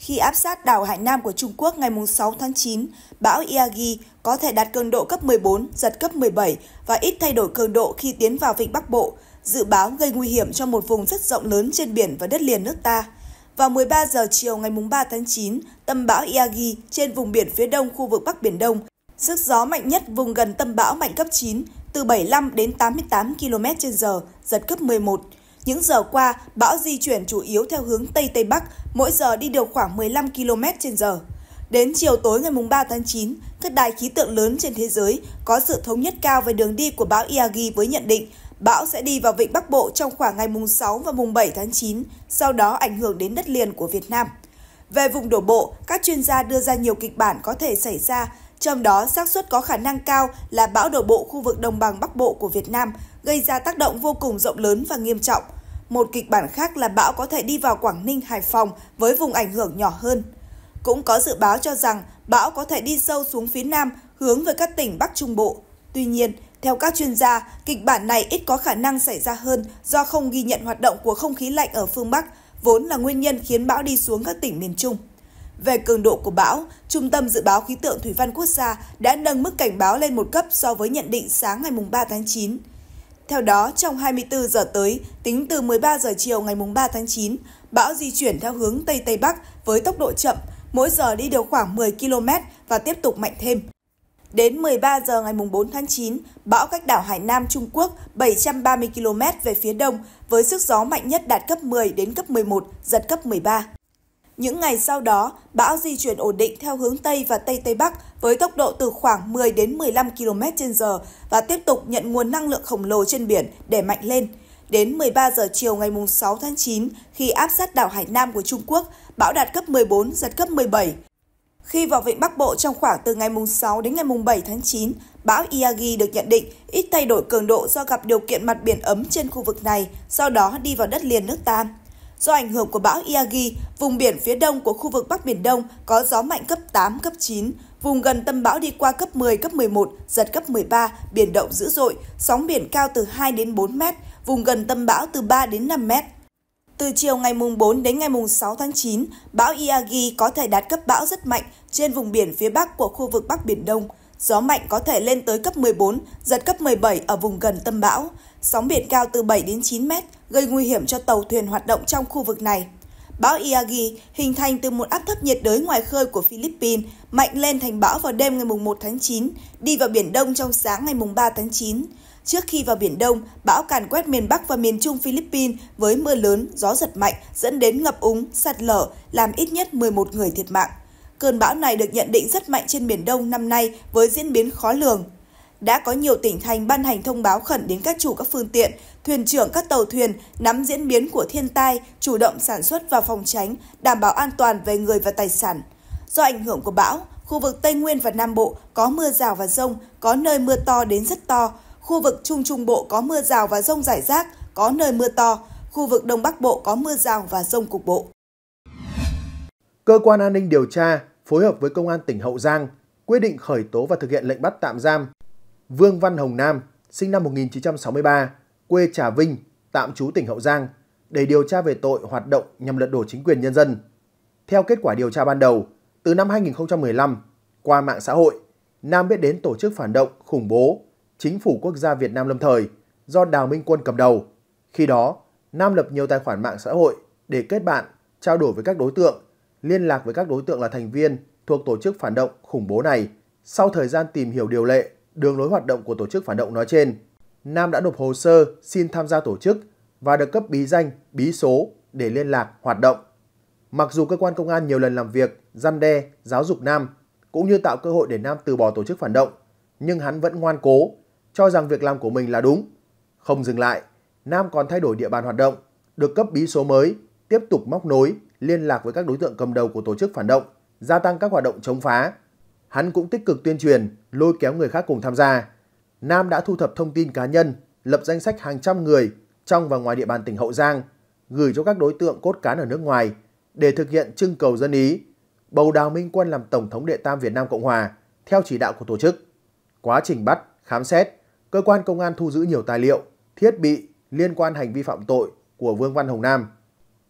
Khi áp sát đảo Hải Nam của Trung Quốc ngày 6 tháng 9, bão Yagi có thể đạt cường độ cấp 14, giật cấp 17 và ít thay đổi cường độ khi tiến vào vịnh Bắc Bộ, dự báo gây nguy hiểm cho một vùng rất rộng lớn trên biển và đất liền nước ta. Vào 13 giờ chiều ngày 3 tháng 9, tâm bão Yagi trên vùng biển phía đông khu vực Bắc Biển Đông, sức gió mạnh nhất vùng gần tâm bão mạnh cấp 9, từ 75 đến 88 km/h, giật cấp 11, những giờ qua, bão di chuyển chủ yếu theo hướng Tây Tây Bắc, mỗi giờ đi được khoảng 15 km h Đến chiều tối ngày 3 tháng 9, các đài khí tượng lớn trên thế giới có sự thống nhất cao về đường đi của bão Iagi với nhận định bão sẽ đi vào vịnh Bắc Bộ trong khoảng ngày mùng 6 và mùng 7 tháng 9, sau đó ảnh hưởng đến đất liền của Việt Nam. Về vùng đổ bộ, các chuyên gia đưa ra nhiều kịch bản có thể xảy ra, trong đó xác suất có khả năng cao là bão đổ bộ khu vực đồng bằng Bắc Bộ của Việt Nam gây ra tác động vô cùng rộng lớn và nghiêm trọng. Một kịch bản khác là bão có thể đi vào Quảng Ninh, Hải Phòng với vùng ảnh hưởng nhỏ hơn. Cũng có dự báo cho rằng bão có thể đi sâu xuống phía Nam, hướng về các tỉnh Bắc Trung Bộ. Tuy nhiên, theo các chuyên gia, kịch bản này ít có khả năng xảy ra hơn do không ghi nhận hoạt động của không khí lạnh ở phương Bắc, vốn là nguyên nhân khiến bão đi xuống các tỉnh miền Trung. Về cường độ của bão, Trung tâm Dự báo Khí tượng Thủy văn Quốc gia đã nâng mức cảnh báo lên một cấp so với nhận định sáng ngày 3 tháng 9. Theo đó, trong 24 giờ tới, tính từ 13 giờ chiều ngày 3 tháng 9, bão di chuyển theo hướng Tây Tây Bắc với tốc độ chậm, mỗi giờ đi được khoảng 10 km và tiếp tục mạnh thêm. Đến 13 giờ ngày 4 tháng 9, bão cách đảo Hải Nam Trung Quốc 730 km về phía đông với sức gió mạnh nhất đạt cấp 10 đến cấp 11, giật cấp 13. Những ngày sau đó, bão di chuyển ổn định theo hướng Tây và Tây Tây Bắc với tốc độ từ khoảng 10 đến 15 km/h và tiếp tục nhận nguồn năng lượng khổng lồ trên biển để mạnh lên. Đến 13 giờ chiều ngày 6 tháng 9, khi áp sát đảo Hải Nam của Trung Quốc, bão đạt cấp 14, giật cấp 17. Khi vào vịnh Bắc Bộ trong khoảng từ ngày 6 đến ngày 7 tháng 9, bão Iagi được nhận định ít thay đổi cường độ do gặp điều kiện mặt biển ấm trên khu vực này, sau đó đi vào đất liền nước ta. Do ảnh hưởng của bão Iagi, vùng biển phía đông của khu vực Bắc Biển Đông có gió mạnh cấp 8, cấp 9, Vùng gần tâm bão đi qua cấp 10, cấp 11, giật cấp 13, biển động dữ dội, sóng biển cao từ 2 đến 4 mét, vùng gần tâm bão từ 3 đến 5 mét. Từ chiều ngày mùng 4 đến ngày mùng 6 tháng 9, bão Iagi có thể đạt cấp bão rất mạnh trên vùng biển phía bắc của khu vực Bắc Biển Đông. Gió mạnh có thể lên tới cấp 14, giật cấp 17 ở vùng gần tâm bão. Sóng biển cao từ 7 đến 9 mét, gây nguy hiểm cho tàu thuyền hoạt động trong khu vực này. Bão Iagi hình thành từ một áp thấp nhiệt đới ngoài khơi của Philippines, mạnh lên thành bão vào đêm ngày 1 tháng 9, đi vào Biển Đông trong sáng ngày 3 tháng 9. Trước khi vào Biển Đông, bão càn quét miền Bắc và miền Trung Philippines với mưa lớn, gió giật mạnh dẫn đến ngập úng, sạt lở, làm ít nhất 11 người thiệt mạng. Cơn bão này được nhận định rất mạnh trên Biển Đông năm nay với diễn biến khó lường. Đã có nhiều tỉnh thành ban hành thông báo khẩn đến các chủ các phương tiện thuyền trưởng các tàu thuyền nắm diễn biến của thiên tai, chủ động sản xuất và phòng tránh, đảm bảo an toàn về người và tài sản. Do ảnh hưởng của bão, khu vực Tây Nguyên và Nam Bộ có mưa rào và rông, có nơi mưa to đến rất to. Khu vực Trung Trung Bộ có mưa rào và rông rải rác, có nơi mưa to. Khu vực Đông Bắc Bộ có mưa rào và rông cục bộ. Cơ quan an ninh điều tra phối hợp với Công an tỉnh Hậu Giang quyết định khởi tố và thực hiện lệnh bắt tạm giam Vương Văn Hồng Nam, sinh năm 1963, quê Trà Vinh, tạm trú tỉnh Hậu Giang để điều tra về tội hoạt động nhằm lật đổ chính quyền nhân dân. Theo kết quả điều tra ban đầu, từ năm 2015, qua mạng xã hội, Nam biết đến tổ chức phản động khủng bố Chính phủ Quốc gia Việt Nam lâm thời do Đào Minh Quân cầm đầu. Khi đó, Nam lập nhiều tài khoản mạng xã hội để kết bạn, trao đổi với các đối tượng, liên lạc với các đối tượng là thành viên thuộc tổ chức phản động khủng bố này. Sau thời gian tìm hiểu điều lệ, đường lối hoạt động của tổ chức phản động nói trên, Nam đã nộp hồ sơ xin tham gia tổ chức và được cấp bí danh, bí số để liên lạc, hoạt động. Mặc dù cơ quan công an nhiều lần làm việc, gian đe, giáo dục Nam, cũng như tạo cơ hội để Nam từ bỏ tổ chức phản động, nhưng hắn vẫn ngoan cố, cho rằng việc làm của mình là đúng. Không dừng lại, Nam còn thay đổi địa bàn hoạt động, được cấp bí số mới, tiếp tục móc nối, liên lạc với các đối tượng cầm đầu của tổ chức phản động, gia tăng các hoạt động chống phá. Hắn cũng tích cực tuyên truyền, lôi kéo người khác cùng tham gia. Nam đã thu thập thông tin cá nhân, lập danh sách hàng trăm người trong và ngoài địa bàn tỉnh Hậu Giang, gửi cho các đối tượng cốt cán ở nước ngoài để thực hiện trưng cầu dân ý, bầu Đào Minh Quân làm Tổng thống Đệ Tam Việt Nam Cộng Hòa theo chỉ đạo của tổ chức. Quá trình bắt, khám xét, cơ quan công an thu giữ nhiều tài liệu, thiết bị liên quan hành vi phạm tội của Vương Văn Hồng Nam.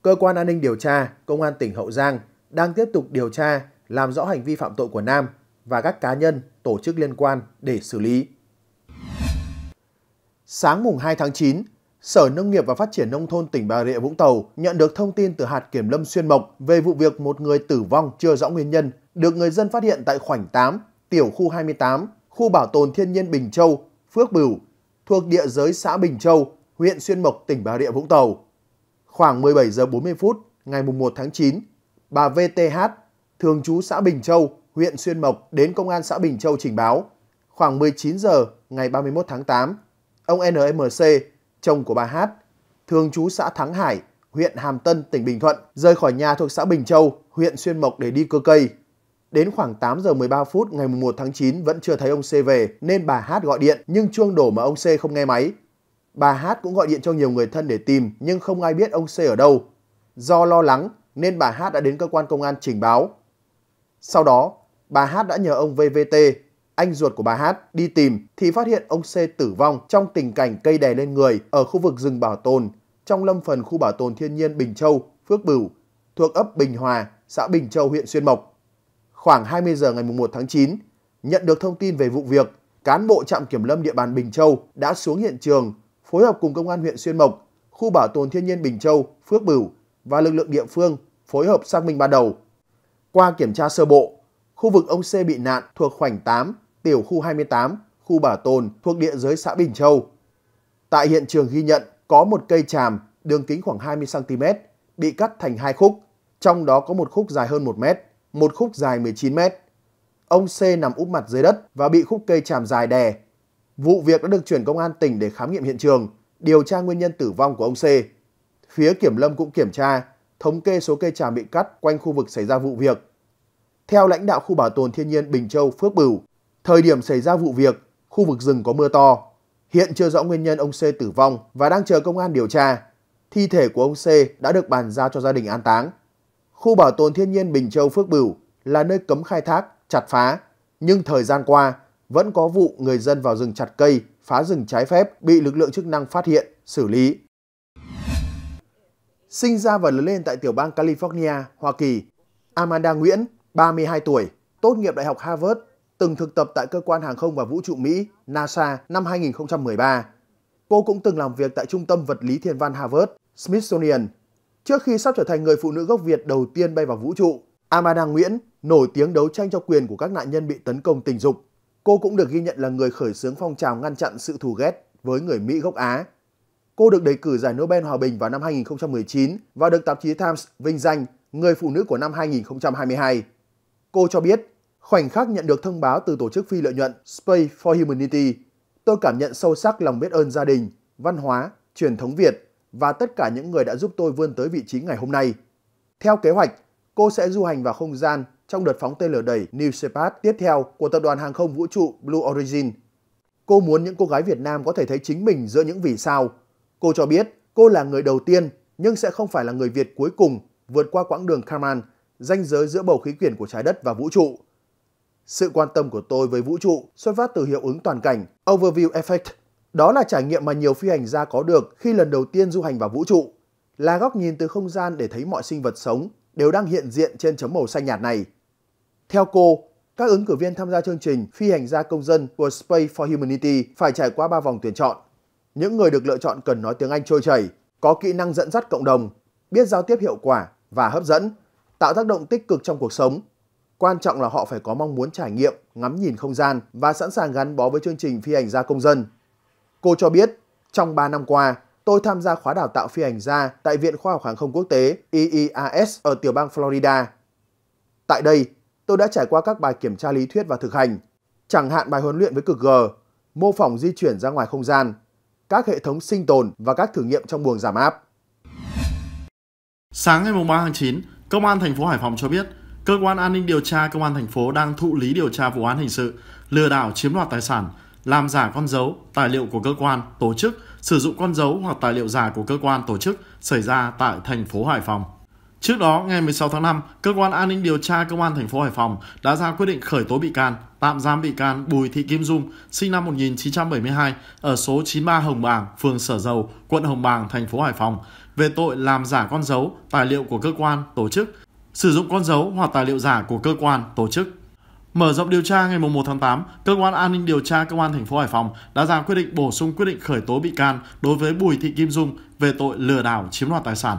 Cơ quan an ninh điều tra, Công an tỉnh Hậu Giang đang tiếp tục điều tra làm rõ hành vi phạm tội của Nam và các cá nhân, tổ chức liên quan để xử lý. Sáng mùng 2 tháng 9, Sở Nông nghiệp và Phát triển Nông thôn tỉnh Bà Rịa Vũng Tàu nhận được thông tin từ hạt kiểm lâm Xuyên Mộc về vụ việc một người tử vong chưa rõ nguyên nhân được người dân phát hiện tại khoảnh 8, tiểu khu 28, khu bảo tồn thiên nhiên Bình Châu, Phước Bửu, thuộc địa giới xã Bình Châu, huyện Xuyên Mộc, tỉnh Bà Rịa Vũng Tàu. Khoảng 17 giờ 40 phút ngày mùng 1 tháng 9, bà VTH, thường trú xã Bình Châu, huyện Xuyên Mộc đến công an xã Bình Châu trình báo. Khoảng 19 giờ ngày 31 tháng 8, ông NMC, chồng của bà Hát, thường trú xã Thắng Hải, huyện Hàm Tân, tỉnh Bình Thuận, rời khỏi nhà thuộc xã Bình Châu, huyện Xuyên Mộc để đi cưa cây. Đến khoảng 8 giờ 13 phút ngày 1 tháng 9 vẫn chưa thấy ông C về nên bà Hát gọi điện nhưng chuông đổ mà ông C không nghe máy. Bà Hát cũng gọi điện cho nhiều người thân để tìm nhưng không ai biết ông C ở đâu. Do lo lắng nên bà Hát đã đến cơ quan công an trình báo. Sau đó, bà Hát đã nhờ ông VVT anh ruột của bà Hát, đi tìm thì phát hiện ông C tử vong trong tình cảnh cây đè lên người ở khu vực rừng bảo tồn trong lâm phần khu bảo tồn thiên nhiên Bình Châu, Phước Bửu, thuộc ấp Bình Hòa, xã Bình Châu, huyện Xuyên Mộc. Khoảng 20 giờ ngày 1 tháng 9, nhận được thông tin về vụ việc, cán bộ trạm kiểm lâm địa bàn Bình Châu đã xuống hiện trường phối hợp cùng công an huyện Xuyên Mộc, khu bảo tồn thiên nhiên Bình Châu, Phước Bửu và lực lượng địa phương phối hợp xác minh ban đầu. Qua kiểm tra sơ bộ, khu vực ông C bị nạn thuộc khoảnh 8 tiểu khu 28, khu Bảo Tồn thuộc địa giới xã Bình Châu. Tại hiện trường ghi nhận có một cây tràm đường kính khoảng 20cm bị cắt thành hai khúc, trong đó có một khúc dài hơn 1 mét, một khúc dài 19 mét. Ông C nằm úp mặt dưới đất và bị khúc cây tràm dài đè. Vụ việc đã được chuyển công an tỉnh để khám nghiệm hiện trường, điều tra nguyên nhân tử vong của ông C. Phía kiểm lâm cũng kiểm tra, thống kê số cây tràm bị cắt quanh khu vực xảy ra vụ việc. Theo lãnh đạo khu bảo tồn thiên nhiên Bình Châu Phước Bửu, Thời điểm xảy ra vụ việc, khu vực rừng có mưa to. Hiện chưa rõ nguyên nhân ông C tử vong và đang chờ công an điều tra. Thi thể của ông C đã được bàn giao cho gia đình an táng. Khu bảo tồn thiên nhiên Bình Châu Phước Bửu là nơi cấm khai thác, chặt phá. Nhưng thời gian qua, vẫn có vụ người dân vào rừng chặt cây, phá rừng trái phép bị lực lượng chức năng phát hiện, xử lý. Sinh ra và lớn lên tại tiểu bang California, Hoa Kỳ, Amanda Nguyễn, 32 tuổi, tốt nghiệp Đại học Harvard từng thực tập tại cơ quan hàng không và vũ trụ Mỹ NASA năm 2013. Cô cũng từng làm việc tại Trung tâm Vật lý Thiên văn Harvard, Smithsonian, trước khi sắp trở thành người phụ nữ gốc Việt đầu tiên bay vào vũ trụ. Amanda Nguyễn nổi tiếng đấu tranh cho quyền của các nạn nhân bị tấn công tình dục. Cô cũng được ghi nhận là người khởi xướng phong trào ngăn chặn sự thù ghét với người Mỹ gốc Á. Cô được đề cử giải Nobel Hòa bình vào năm 2019 và được tạp chí Times vinh danh Người phụ nữ của năm 2022. Cô cho biết Khoảnh khắc nhận được thông báo từ tổ chức phi lợi nhuận Space for Humanity, tôi cảm nhận sâu sắc lòng biết ơn gia đình, văn hóa, truyền thống Việt và tất cả những người đã giúp tôi vươn tới vị trí ngày hôm nay. Theo kế hoạch, cô sẽ du hành vào không gian trong đợt phóng tên lửa đẩy New Shepard tiếp theo của tập đoàn hàng không vũ trụ Blue Origin. Cô muốn những cô gái Việt Nam có thể thấy chính mình giữa những vì sao. Cô cho biết cô là người đầu tiên nhưng sẽ không phải là người Việt cuối cùng vượt qua quãng đường Kármán, ranh giới giữa bầu khí quyển của trái đất và vũ trụ. Sự quan tâm của tôi với vũ trụ xuất phát từ hiệu ứng toàn cảnh, overview effect. Đó là trải nghiệm mà nhiều phi hành gia có được khi lần đầu tiên du hành vào vũ trụ. Là góc nhìn từ không gian để thấy mọi sinh vật sống đều đang hiện diện trên chấm màu xanh nhạt này. Theo cô, các ứng cử viên tham gia chương trình phi hành gia công dân của Space for Humanity phải trải qua 3 vòng tuyển chọn. Những người được lựa chọn cần nói tiếng Anh trôi chảy, có kỹ năng dẫn dắt cộng đồng, biết giao tiếp hiệu quả và hấp dẫn, tạo tác động tích cực trong cuộc sống Quan trọng là họ phải có mong muốn trải nghiệm, ngắm nhìn không gian và sẵn sàng gắn bó với chương trình phi hành gia công dân. Cô cho biết, trong 3 năm qua, tôi tham gia khóa đào tạo phi hành gia tại Viện Khoa học Hàng không Quốc tế EEAS ở tiểu bang Florida. Tại đây, tôi đã trải qua các bài kiểm tra lý thuyết và thực hành, chẳng hạn bài huấn luyện với cực G, mô phỏng di chuyển ra ngoài không gian, các hệ thống sinh tồn và các thử nghiệm trong buồng giảm áp. Sáng ngày 3 tháng 9, Công an thành phố Hải Phòng cho biết Cơ quan an ninh điều tra công an thành phố đang thụ lý điều tra vụ án hình sự lừa đảo chiếm đoạt tài sản, làm giả con dấu, tài liệu của cơ quan, tổ chức, sử dụng con dấu hoặc tài liệu giả của cơ quan, tổ chức xảy ra tại thành phố Hải Phòng. Trước đó, ngày 16 tháng 5, cơ quan an ninh điều tra công an thành phố Hải Phòng đã ra quyết định khởi tố bị can, tạm giam bị can Bùi Thị Kim Dung, sinh năm 1972, ở số 93 Hồng Bàng, phường Sở Dầu, quận Hồng Bàng, thành phố Hải Phòng, về tội làm giả con dấu, tài liệu của cơ quan, tổ chức sử dụng con dấu hoặc tài liệu giả của cơ quan, tổ chức. Mở rộng điều tra ngày 1 tháng 8, cơ quan an ninh điều tra công an thành phố Hải Phòng đã ra quyết định bổ sung quyết định khởi tố bị can đối với Bùi Thị Kim Dung về tội lừa đảo chiếm đoạt tài sản.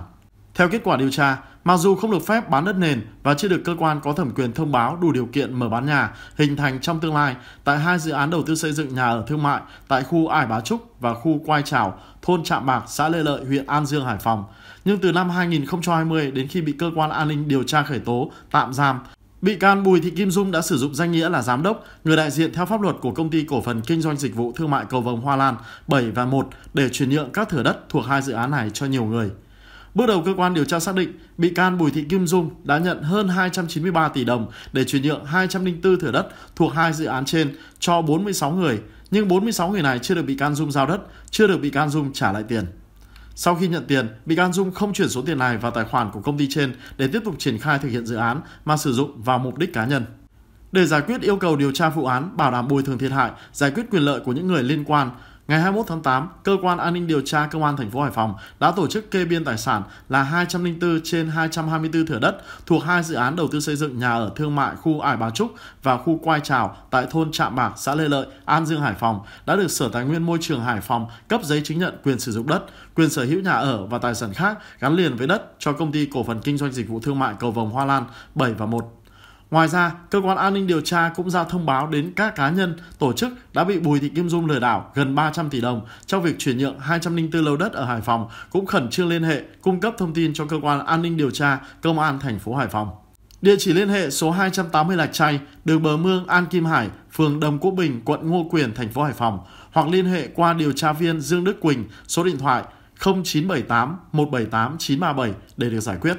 Theo kết quả điều tra, Mặc dù không được phép bán đất nền và chưa được cơ quan có thẩm quyền thông báo đủ điều kiện mở bán nhà hình thành trong tương lai tại hai dự án đầu tư xây dựng nhà ở thương mại tại khu Ải Bá Trúc và khu Quai Trào, thôn Trạm Bạc, xã Lê Lợi, huyện An Dương, Hải Phòng. Nhưng từ năm 2020 đến khi bị cơ quan an ninh điều tra khởi tố, tạm giam, Bị can Bùi Thị Kim Dung đã sử dụng danh nghĩa là giám đốc, người đại diện theo pháp luật của công ty cổ phần kinh doanh dịch vụ thương mại cầu vồng Hoa Lan 7 và 1 để chuyển nhượng các thửa đất thuộc hai dự án này cho nhiều người. Bước đầu cơ quan điều tra xác định bị can Bùi Thị Kim Dung đã nhận hơn 293 tỷ đồng để chuyển nhượng 204 thửa đất thuộc hai dự án trên cho 46 người, nhưng 46 người này chưa được bị can Dung giao đất, chưa được bị can Dung trả lại tiền. Sau khi nhận tiền, bị can Dung không chuyển số tiền này vào tài khoản của công ty trên để tiếp tục triển khai thực hiện dự án mà sử dụng vào mục đích cá nhân. Để giải quyết yêu cầu điều tra vụ án, bảo đảm bồi thường thiệt hại, giải quyết quyền lợi của những người liên quan, Ngày 21 tháng 8, cơ quan an ninh điều tra công an thành phố Hải Phòng đã tổ chức kê biên tài sản là 204 trên 224 thửa đất thuộc hai dự án đầu tư xây dựng nhà ở thương mại khu Ải Bà Trúc và khu Quai Trào tại thôn Trạm Bạc, xã Lê Lợi, An Dương, Hải Phòng đã được Sở Tài nguyên Môi trường Hải Phòng cấp giấy chứng nhận quyền sử dụng đất, quyền sở hữu nhà ở và tài sản khác gắn liền với đất cho công ty cổ phần kinh doanh dịch vụ thương mại Cầu Vồng Hoa Lan 7 và 1 Ngoài ra, cơ quan an ninh điều tra cũng ra thông báo đến các cá nhân, tổ chức đã bị Bùi Thị Kim Dung lừa đảo gần 300 tỷ đồng trong việc chuyển nhượng 204 lô đất ở Hải Phòng cũng khẩn trương liên hệ cung cấp thông tin cho cơ quan an ninh điều tra Công an thành phố Hải Phòng. Địa chỉ liên hệ số 280 Lạch Chay đường Bờ Mương, An Kim Hải, phường Đồng Cũ Bình, quận Ngô Quyền, thành phố Hải Phòng hoặc liên hệ qua điều tra viên Dương Đức Quỳnh, số điện thoại 0978 178 937 để được giải quyết.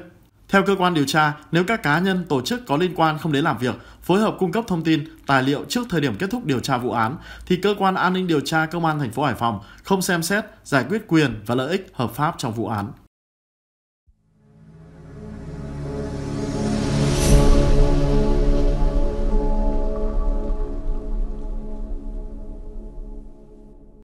Theo cơ quan điều tra, nếu các cá nhân tổ chức có liên quan không đến làm việc, phối hợp cung cấp thông tin, tài liệu trước thời điểm kết thúc điều tra vụ án thì cơ quan an ninh điều tra công an thành phố Hải Phòng không xem xét giải quyết quyền và lợi ích hợp pháp trong vụ án.